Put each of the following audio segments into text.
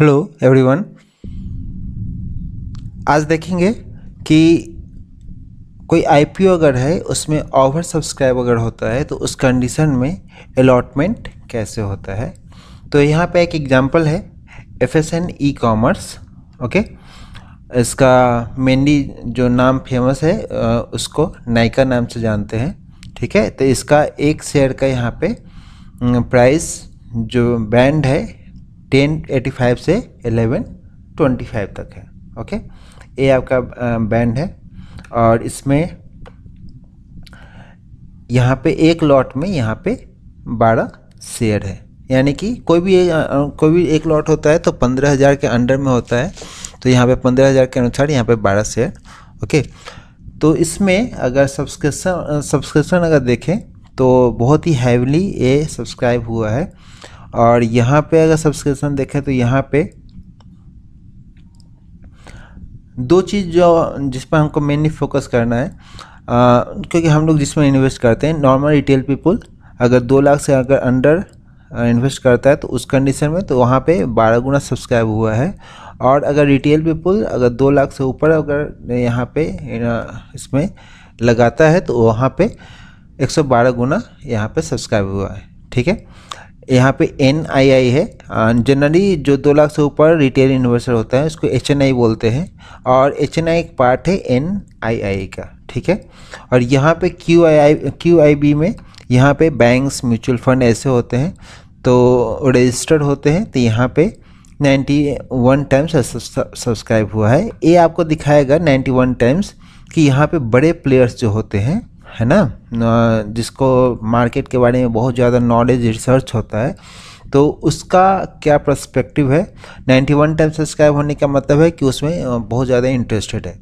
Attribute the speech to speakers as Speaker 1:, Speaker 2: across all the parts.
Speaker 1: hello everyone आज देखेंगे कि कोई आईपीओ अगर है उसमें ओवर सब्सक्राइब अगर होता है तो उस कंडीशन में अलॉटमेंट कैसे होता है तो यहाँ पे एक एग्जांपल है F S N E commerce okay इसका मेनली जो नाम फेमस है उसको नायका नाम से जानते हैं ठीक है तो इसका एक शेयर का यहाँ पे प्राइस जो बैंड है 1085 से 1125 तक है ओके ये आपका बैंड है और इसमें यहाँ पे एक लॉट में यहाँ पे 12 शेयर है यानी कि कोई भी कोई भी एक लॉट होता है तो 15000 के अंडर में होता है तो यहाँ पे 15000 के अनुसार यहाँ पे 12 शेयर ओके तो इसमें अगर सब्सक्रिप्शन सब्सक्रिप्शन अगर देखें तो बहुत ही हैवली ये सब्सक्राइब हुआ है और यहाँ पे अगर सब्सक्रिप्शन देखें तो यहाँ पे दो चीज़ जो जिस पर हमको मेनली फोकस करना है आ, क्योंकि हम लोग जिसमें इन्वेस्ट करते हैं नॉर्मल रिटेल पीपल अगर दो लाख से अगर अंडर इन्वेस्ट करता है तो उस कंडीशन में तो वहाँ पे बारह गुना सब्सक्राइब हुआ है और अगर रिटेल पीपल अगर दो लाख से ऊपर अगर यहाँ पे इसमें लगाता है तो वहाँ पे 112 गुना यहाँ पे सब्सक्राइब हुआ है ठीक है यहाँ पे एन आई आई है जनरली जो दो लाख से ऊपर रिटेल इन्वेस्टर होता है उसको एच एन आई बोलते हैं और एच एन आई एक पार्ट है एन आई आई का ठीक है और यहाँ पे Q I I Q I B में यहाँ पे बैंक्स म्यूचुअल फंड ऐसे होते हैं तो रजिस्टर्ड होते हैं तो यहाँ पे 91 टाइम्स सब्सक्राइब हुआ है ये आपको दिखाएगा 91 टाइम्स कि यहाँ पे बड़े प्लेयर्स जो होते हैं है ना जिसको मार्केट के बारे में बहुत ज़्यादा नॉलेज रिसर्च होता है तो उसका क्या प्रस्पेक्टिव है 91 वन टाइम सब्सक्राइब होने का मतलब है कि उसमें बहुत ज़्यादा इंटरेस्टेड है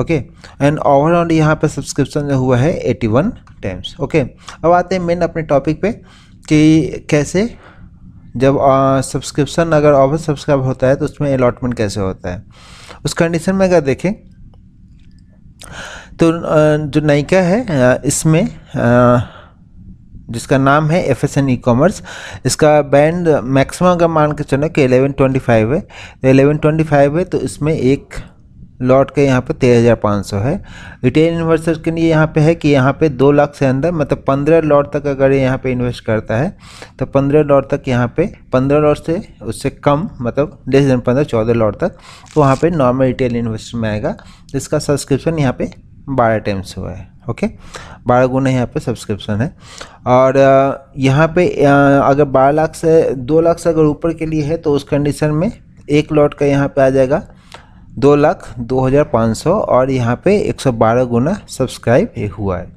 Speaker 1: ओके एंड ओवरऑल यहाँ पर सब्सक्रिप्शन जो हुआ है 81 वन टाइम्स ओके अब आते हैं मेन अपने टॉपिक पे कि कैसे जब सब्सक्रिप्शन अगर ओवर सब्सक्राइब होता है तो उसमें अलॉटमेंट कैसे होता है उस कंडीशन में अगर देखें तो जो नायिका है इसमें जिसका नाम है F S N E commerce इसका बैंड मैक्सिमम का मान के चलो कि एलेवन ट्वेंटी फाइव है तो एलेवन ट्वेंटी फाइव है तो इसमें एक लॉट का यहाँ पे तेरह हज़ार पाँच सौ है रिटेल इन्वेस्टर के लिए यहाँ पे है कि यहाँ पे दो लाख से अंदर मतलब पंद्रह लॉट तक अगर यहाँ पे इन्वेस्ट करता है तो पंद्रह लॉट तक यहाँ पे पंद्रह लॉट से उससे कम मतलब लेस देन पंद्रह चौदह लॉट तक तो वहाँ पे नॉर्मल रिटेल इन्वेस्टर में आएगा इसका सब्सक्रिप्शन यहाँ पे बारह टाइम्स हुआ है ओके बारह गुना यहाँ पे सब्सक्रिप्शन है और यहाँ पे अगर बारह लाख से दो लाख से अगर ऊपर के लिए है तो उस कंडीशन में एक लॉट का यहाँ पे आ जाएगा दो लाख दो हज़ार पाँच सौ और यहाँ पे एक सौ बारह गुना सब्सक्राइब हुआ है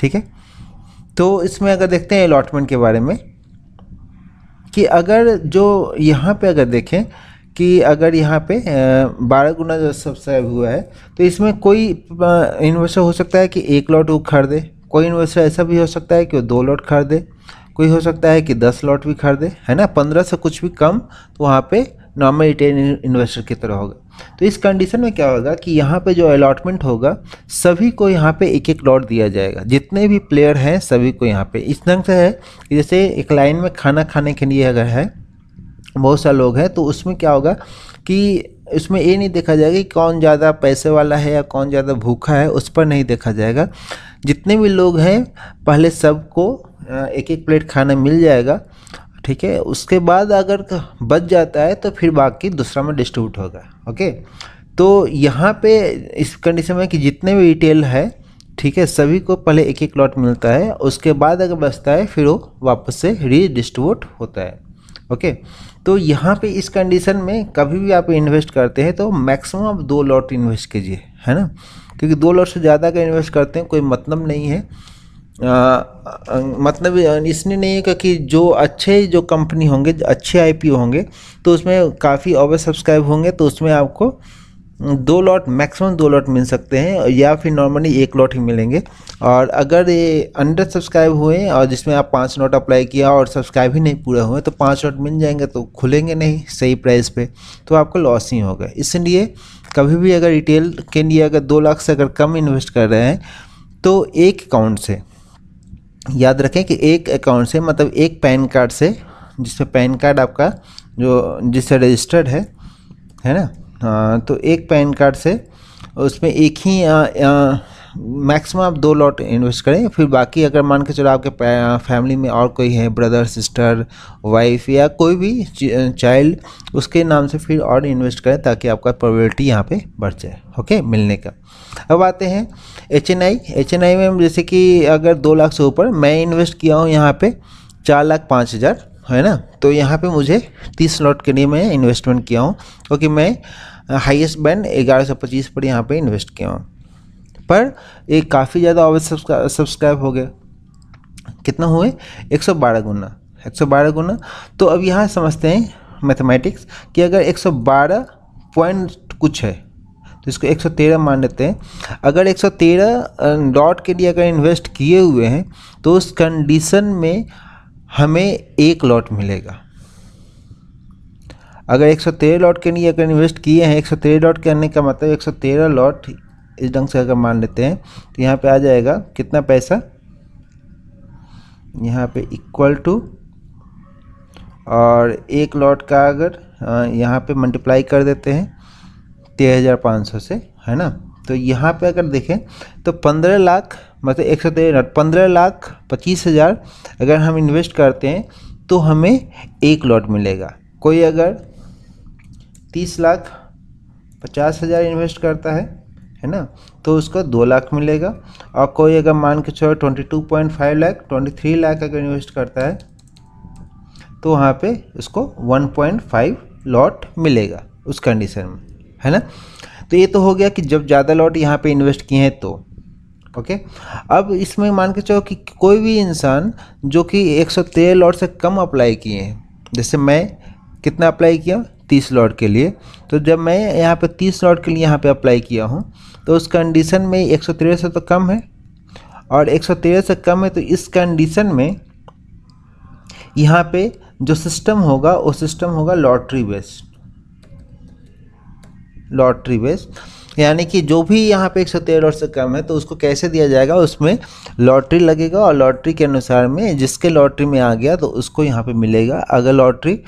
Speaker 1: ठीक है तो इसमें अगर देखते हैं अलॉटमेंट के बारे में कि अगर जो यहाँ पर अगर देखें कि अगर यहाँ पे बारह गुना जो सब्सक्राइब हुआ है तो इसमें कोई इन्वेस्टर हो सकता है कि एक लॉट वो खरीदे कोई इन्वेस्टर ऐसा भी हो सकता है कि वो दो लॉट खरीदे कोई हो सकता है कि दस लॉट भी खरीदे है ना पंद्रह से कुछ भी कम तो वहाँ पे नॉर्मल रिटेल इन्वेस्टर की तरह होगा तो इस कंडीशन में क्या होगा कि यहाँ पे जो अलॉटमेंट होगा सभी को यहाँ पे एक एक लॉट दिया जाएगा जितने भी प्लेयर हैं सभी को यहाँ पे इस ढंग से है जैसे एक लाइन में खाना खाने के लिए अगर है बहुत सारे लोग हैं तो उसमें क्या होगा कि इसमें ये नहीं देखा जाएगा कि कौन ज़्यादा पैसे वाला है या कौन ज़्यादा भूखा है उस पर नहीं देखा जाएगा जितने भी लोग हैं पहले सबको एक एक प्लेट खाना मिल जाएगा ठीक है उसके बाद अगर बच जाता है तो फिर बाकी दूसरा में डिस्ट्रीब्यूट होगा ओके तो यहाँ पे इस कंडीशन में कि जितने भी रिटेल है ठीक है सभी को पहले एक एक लॉट मिलता है उसके बाद अगर बचता है फिर वो वापस से रीडिस्ट्रीब्यूट होता है ओके तो यहाँ पे इस कंडीशन में कभी भी आप इन्वेस्ट करते हैं तो मैक्सिमम आप दो लॉट इन्वेस्ट कीजिए है ना क्योंकि दो लॉट से ज़्यादा का इन्वेस्ट करते हैं कोई मतलब नहीं है आ, आ, मतलब इसने नहीं है कि जो अच्छे जो कंपनी होंगे जो अच्छे आईपीओ होंगे तो उसमें काफ़ी ओवर सब्सक्राइब होंगे तो उसमें आपको दो लॉट मैक्सिमम दो लॉट मिल सकते हैं या फिर नॉर्मली एक लॉट ही मिलेंगे और अगर ये अंडर सब्सक्राइब हुए और जिसमें आप पाँच लॉट अप्लाई किया और सब्सक्राइब ही नहीं पूरा हुए तो पाँच लॉट मिल जाएंगे तो खुलेंगे नहीं सही प्राइस पे तो आपको लॉस ही होगा इसलिए कभी भी अगर रिटेल के लिए अगर दो लाख से अगर कम इन्वेस्ट कर रहे हैं तो एक अकाउंट से याद रखें कि एक अकाउंट से मतलब एक पैन कार्ड से जिसमें पैन कार्ड आपका जो जिससे रजिस्टर्ड है है ना हाँ तो एक पैन कार्ड से उसमें एक ही मैक्सिमम आप दो लॉट इन्वेस्ट करें फिर बाकी अगर मान के चलो आपके फैमिली में और कोई है ब्रदर सिस्टर वाइफ या कोई भी चाइल्ड उसके नाम से फिर और इन्वेस्ट करें ताकि आपका प्रोबेबिलिटी यहाँ पे बढ़ जाए ओके मिलने का अब आते हैं H N I H N I में जैसे कि अगर दो लाख से ऊपर मैं इन्वेस्ट किया हूँ यहाँ पर चार लाख पाँच हज़ार है ना तो यहाँ पे मुझे तीस लॉट के लिए मैं इन्वेस्टमेंट किया हूँ क्योंकि मैं हाईएस्ट uh, बैंड ग्यारह सौ पच्चीस पर यहाँ पे इन्वेस्ट किया हूँ पर ये काफ़ी ज़्यादा ओवर सब्सक्राइब हो गए कितना हुए एक सौ बारह गुना एक सौ बारह गुना तो अब यहाँ समझते हैं मैथमेटिक्स कि अगर एक सौ बारह पॉइंट कुछ है तो इसको 113 मान लेते हैं अगर 113 डॉट uh, के लिए अगर इन्वेस्ट किए हुए हैं तो उस कंडीशन में हमें एक लॉट मिलेगा अगर 113 लॉट के लिए अगर इन्वेस्ट किए हैं 113 लॉट करने का मतलब 113 लॉट इस ढंग से अगर मान लेते हैं तो यहाँ पे आ जाएगा कितना पैसा यहाँ पे इक्वल टू और एक लॉट का अगर हाँ, यहाँ पे मल्टीप्लाई कर देते हैं तेरह हज़ार पाँच सौ से है ना तो यहाँ पे अगर देखें तो पंद्रह लाख मतलब एक सौ तेरह पंद्रह लाख पच्चीस हज़ार अगर हम इन्वेस्ट करते हैं तो हमें एक लॉट मिलेगा कोई अगर तीस लाख पचास हज़ार इन्वेस्ट करता है है ना तो उसको दो लाख मिलेगा और कोई अगर मान के छोड़ twenty two point five lakh twenty three lakh अगर इन्वेस्ट करता है तो वहाँ पे उसको वन पॉइंट फाइव लॉट मिलेगा उस कंडीशन में है ना तो ये तो हो गया कि जब ज़्यादा लॉट यहाँ पे इन्वेस्ट किए हैं तो ओके अब इसमें मान के चलो कि कोई भी इंसान जो कि तेरह लॉट से कम अप्लाई किए हैं जैसे मैं कितना अप्लाई किया तीस लॉट के लिए तो जब मैं यहाँ पे तीस लॉट के लिए यहाँ पे अप्लाई किया हूँ तो उस कंडीशन में एक से तो कम है और एक से कम है तो इस कंडीशन में यहाँ पे जो सिस्टम होगा वो सिस्टम होगा लॉटरी बेस्ड लॉटरी बेस यानी कि जो भी यहाँ पे एक सौ तेरह से कम है तो उसको कैसे दिया जाएगा उसमें लॉटरी लगेगा और लॉटरी के अनुसार में जिसके लॉटरी में आ गया तो उसको यहाँ पे मिलेगा अगर लॉटरी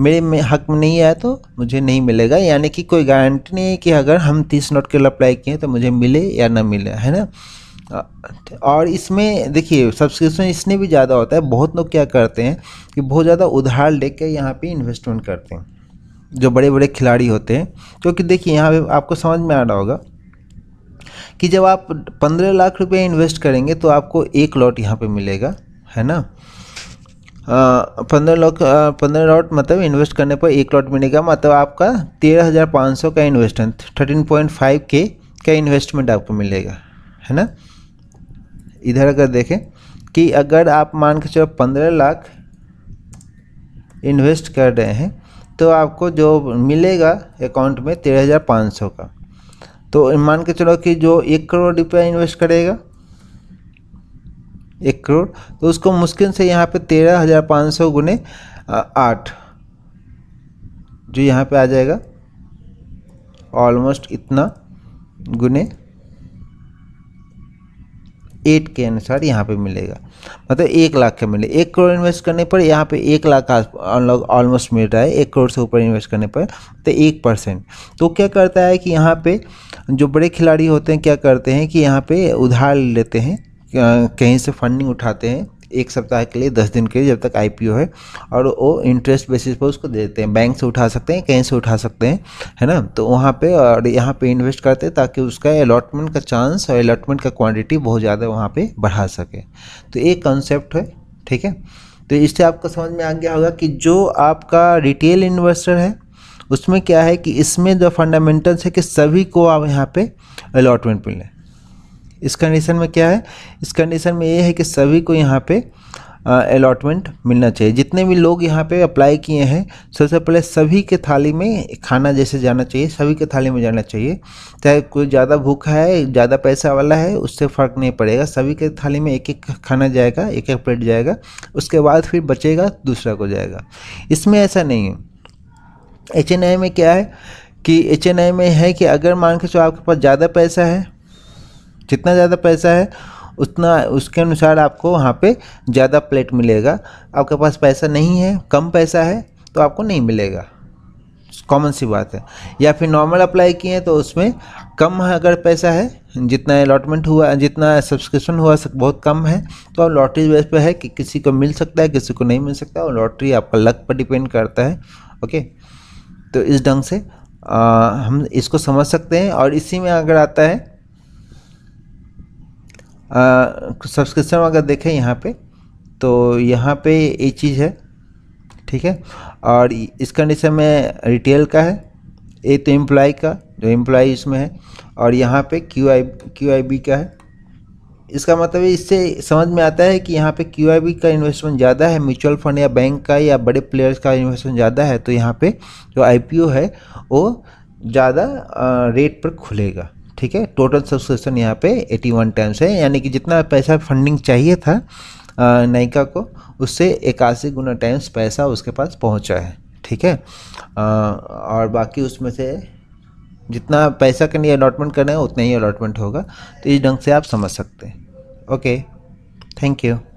Speaker 1: मेरे में हक में नहीं आया तो मुझे नहीं मिलेगा यानी कि कोई गारंटी नहीं है कि अगर हम तीस नोट के लिए अप्लाई किए तो मुझे मिले या ना मिले है ना और इसमें देखिए सब्सक्रिप्शन इसने भी ज़्यादा होता है बहुत लोग क्या करते हैं कि बहुत ज़्यादा उधार लेके यहाँ पे इन्वेस्टमेंट करते हैं जो बड़े बड़े खिलाड़ी होते हैं क्योंकि देखिए यहाँ पे आपको समझ में आ रहा होगा कि जब आप पंद्रह लाख रुपए इन्वेस्ट करेंगे तो आपको एक लॉट यहाँ पे मिलेगा है ना पंद्रह लॉट पंद्रह लॉट मतलब इन्वेस्ट करने पर एक लॉट मिलेगा मतलब आपका तेरह हज़ार पाँच सौ का इन्वेस्टमेंट थर्टीन पॉइंट फाइव के का इन्वेस्टमेंट आपको मिलेगा है ना इधर अगर देखें कि अगर आप मान के चलो पंद्रह लाख इन्वेस्ट कर रहे हैं तो आपको जो मिलेगा अकाउंट में तेरह हज़ार पाँच सौ का तो मान के चलो कि जो एक करोड़ रुपया इन्वेस्ट करेगा एक करोड़ तो उसको मुश्किल से यहाँ पे तेरह हज़ार पाँच सौ गुने आठ जो यहाँ पे आ जाएगा ऑलमोस्ट इतना गुने एट के अनुसार यहाँ पे मिलेगा मतलब एक लाख का मिले एक करोड़ इन्वेस्ट करने पर यहाँ पे एक लाख ऑलमोस्ट मिल रहा है एक करोड़ से ऊपर इन्वेस्ट करने पर तो एक परसेंट तो क्या करता है कि यहाँ पे जो बड़े खिलाड़ी होते हैं क्या करते हैं कि यहाँ पे उधार लेते हैं कहीं से फंडिंग उठाते हैं एक सप्ताह के लिए दस दिन के लिए जब तक आई है और वो इंटरेस्ट बेसिस पर उसको दे देते हैं बैंक से उठा सकते हैं कहीं से उठा सकते हैं है ना तो वहाँ पे और यहाँ पे इन्वेस्ट करते हैं ताकि उसका अलॉटमेंट का चांस और अलॉटमेंट का क्वांटिटी बहुत ज़्यादा वहाँ पे बढ़ा सके तो एक कॉन्सेप्ट है ठीक है तो इससे आपको समझ में आ गया होगा कि जो आपका रिटेल इन्वेस्टर है उसमें क्या है कि इसमें जो फंडामेंटल्स है कि सभी को आप यहाँ पे अलॉटमेंट मिले इस कंडीशन में क्या है इस कंडीशन में ये है कि सभी को यहाँ पे अलॉटमेंट मिलना चाहिए जितने भी लोग यहाँ पे अप्लाई किए हैं सबसे पहले सभी के थाली में खाना जैसे जाना चाहिए सभी के थाली में जाना चाहिए चाहे कोई ज़्यादा भूखा है ज़्यादा पैसा वाला है उससे फ़र्क नहीं पड़ेगा सभी के थाली में एक एक खाना जाएगा एक एक प्लेट जाएगा उसके बाद फिर बचेगा दूसरा को जाएगा इसमें ऐसा नहीं है एच में क्या है कि एच में है कि अगर मान के चलो आपके पास ज़्यादा पैसा है जितना ज़्यादा पैसा है उतना उसके अनुसार आपको वहाँ पे ज़्यादा प्लेट मिलेगा आपके पास पैसा नहीं है कम पैसा है तो आपको नहीं मिलेगा कॉमन सी बात है या फिर नॉर्मल अप्लाई किए हैं तो उसमें कम अगर पैसा है जितना अलॉटमेंट हुआ जितना सब्सक्रिप्शन हुआ बहुत कम है तो अब लॉटरी बेस पे है कि किसी को मिल सकता है किसी को नहीं मिल सकता और लॉटरी आपका लक पर डिपेंड करता है ओके तो इस ढंग से आ, हम इसको समझ सकते हैं और इसी में अगर आता है सब्सक्रिप्शन अगर देखें यहाँ पे तो यहाँ पे ये चीज़ है ठीक है और इस कंडीशन में रिटेल का है ये तो एम्प्लॉय का जो एम्प्लॉय इसमें है और यहाँ पे Q I Q I B का है इसका मतलब इससे समझ में आता है कि यहाँ पे क्यू आई बी का इन्वेस्टमेंट ज़्यादा है म्यूचुअल फंड या बैंक का या बड़े प्लेयर्स का इन्वेस्टमेंट ज़्यादा है तो यहाँ पे जो आई पी ओ है वो ज़्यादा रेट पर खुलेगा ठीक है टोटल सब्सक्रिप्शन यहाँ पे 81 टाइम्स है यानी कि जितना पैसा फंडिंग चाहिए था नायका को उससे इक्यासी गुना टाइम्स पैसा उसके पास पहुँचा है ठीक है आ, और बाकी उसमें से जितना पैसा के लिए अलॉटमेंट करना है उतना ही अलॉटमेंट होगा तो इस ढंग से आप समझ सकते हैं ओके थैंक यू